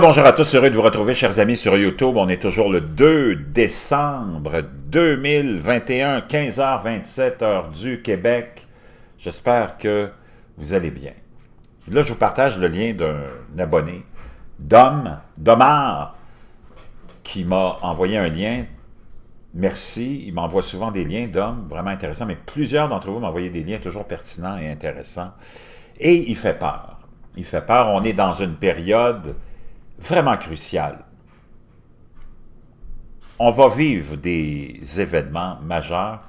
bonjour à tous, heureux de vous retrouver, chers amis, sur YouTube. On est toujours le 2 décembre 2021, 15h27, heure du Québec. J'espère que vous allez bien. Là, je vous partage le lien d'un abonné, Dom, Domar, qui m'a envoyé un lien. Merci, il m'envoie souvent des liens, Dom, vraiment intéressants. mais plusieurs d'entre vous m'envoyaient des liens toujours pertinents et intéressants. Et il fait peur. Il fait peur, on est dans une période vraiment crucial. On va vivre des événements majeurs.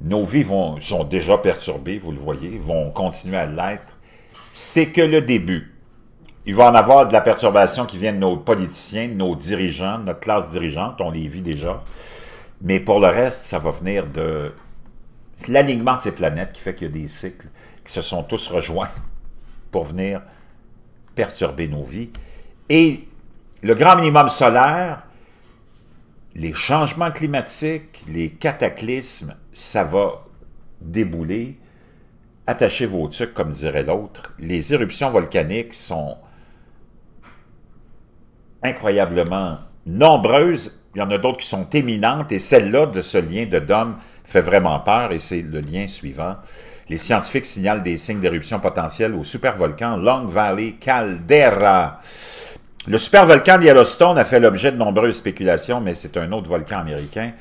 Nos vies sont déjà perturbées, vous le voyez, vont continuer à l'être. C'est que le début. Il va en avoir de la perturbation qui vient de nos politiciens, de nos dirigeants, de notre classe dirigeante, on les vit déjà. Mais pour le reste, ça va venir de l'alignement de ces planètes qui fait qu'il y a des cycles qui se sont tous rejoints pour venir perturber nos vies. Et le grand minimum solaire, les changements climatiques, les cataclysmes, ça va débouler. Attachez vos trucs, comme dirait l'autre. Les éruptions volcaniques sont incroyablement nombreuses. Il y en a d'autres qui sont éminentes et celle-là de ce lien de Dom fait vraiment peur et c'est le lien suivant. Les scientifiques signalent des signes d'éruption potentielle au supervolcan Long Valley Caldera. Le supervolcan de Yellowstone a fait l'objet de nombreuses spéculations, mais c'est un autre volcan américain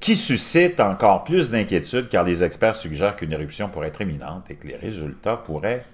qui suscite encore plus d'inquiétude car les experts suggèrent qu'une éruption pourrait être imminente et que les résultats pourraient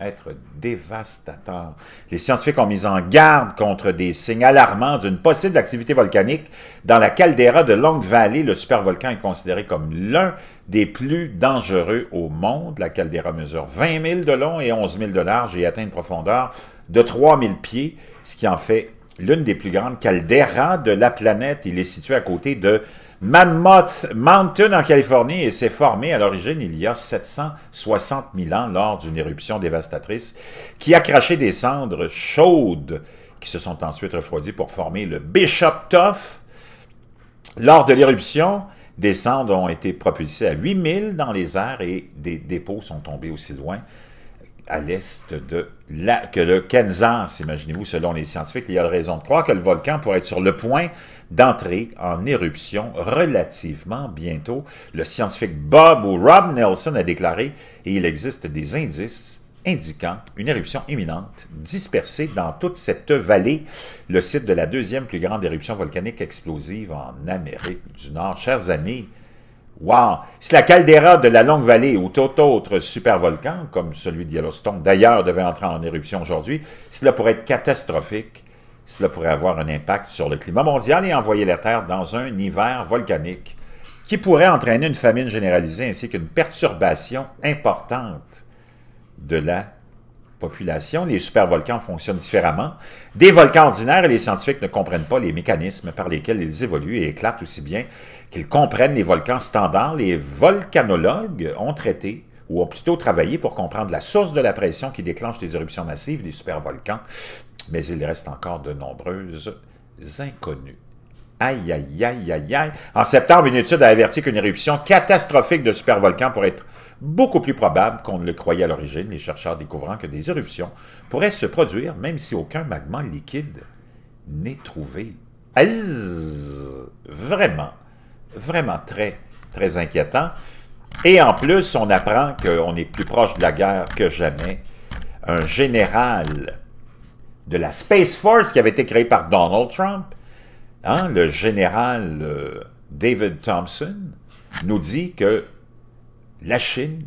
être dévastateur. Les scientifiques ont mis en garde contre des signes alarmants d'une possible activité volcanique dans la caldeira de Long Valley. Le supervolcan est considéré comme l'un des plus dangereux au monde. La caldeira mesure 20 000 de long et 11 000 de large et atteint une profondeur de 3 000 pieds, ce qui en fait l'une des plus grandes calderas de la planète. Il est situé à côté de Mammoth Mountain en Californie s'est formé à l'origine il y a 760 000 ans lors d'une éruption dévastatrice qui a craché des cendres chaudes qui se sont ensuite refroidies pour former le Bishop Tuff. Lors de l'éruption, des cendres ont été propulsées à 8000 dans les airs et des dépôts sont tombés aussi loin à l'est de la, que le Kansas, imaginez-vous, selon les scientifiques. Il y a raison de croire que le volcan pourrait être sur le point d'entrer en éruption relativement bientôt. Le scientifique Bob ou Rob Nelson a déclaré, et il existe des indices indiquant une éruption imminente dispersée dans toute cette vallée, le site de la deuxième plus grande éruption volcanique explosive en Amérique du Nord. Chers amis, Wow! Si la caldeira de la Longue Vallée ou tout autre supervolcan, comme celui de Yellowstone, d'ailleurs, devait entrer en éruption aujourd'hui, cela pourrait être catastrophique. Cela pourrait avoir un impact sur le climat mondial et envoyer la Terre dans un hiver volcanique qui pourrait entraîner une famine généralisée ainsi qu'une perturbation importante de la population, les supervolcans fonctionnent différemment. Des volcans ordinaires, et les scientifiques ne comprennent pas les mécanismes par lesquels ils évoluent et éclatent aussi bien qu'ils comprennent les volcans standards. Les volcanologues ont traité ou ont plutôt travaillé pour comprendre la source de la pression qui déclenche les éruptions massives des supervolcans, mais il reste encore de nombreuses inconnues. Aïe, aïe, aïe, aïe, aïe. En septembre, une étude a averti qu'une éruption catastrophique de supervolcans pourrait être beaucoup plus probable qu'on ne le croyait à l'origine, les chercheurs découvrant que des éruptions pourraient se produire même si aucun magma liquide n'est trouvé. Vraiment, vraiment très, très inquiétant. Et en plus, on apprend qu'on est plus proche de la guerre que jamais. Un général de la Space Force qui avait été créé par Donald Trump, hein, le général euh, David Thompson, nous dit que la Chine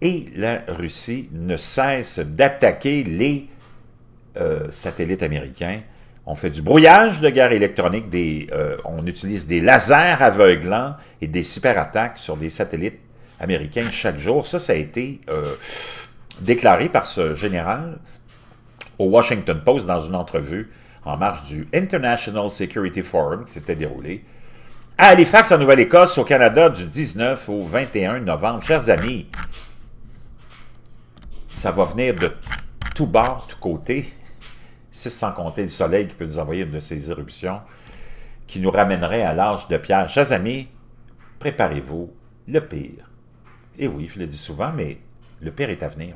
et la Russie ne cessent d'attaquer les euh, satellites américains. On fait du brouillage de guerre électronique, des, euh, on utilise des lasers aveuglants et des cyberattaques sur des satellites américains chaque jour. Ça, ça a été euh, déclaré par ce général au Washington Post dans une entrevue en marge du International Security Forum C'était s'était déroulé à Halifax, en Nouvelle-Écosse, au Canada, du 19 au 21 novembre. Chers amis, ça va venir de tout bord, tout côté. C'est sans compter le soleil qui peut nous envoyer une de ces éruptions qui nous ramènerait à l'âge de pierre. Chers amis, préparez-vous le pire. Et oui, je le dis souvent, mais le pire est à venir.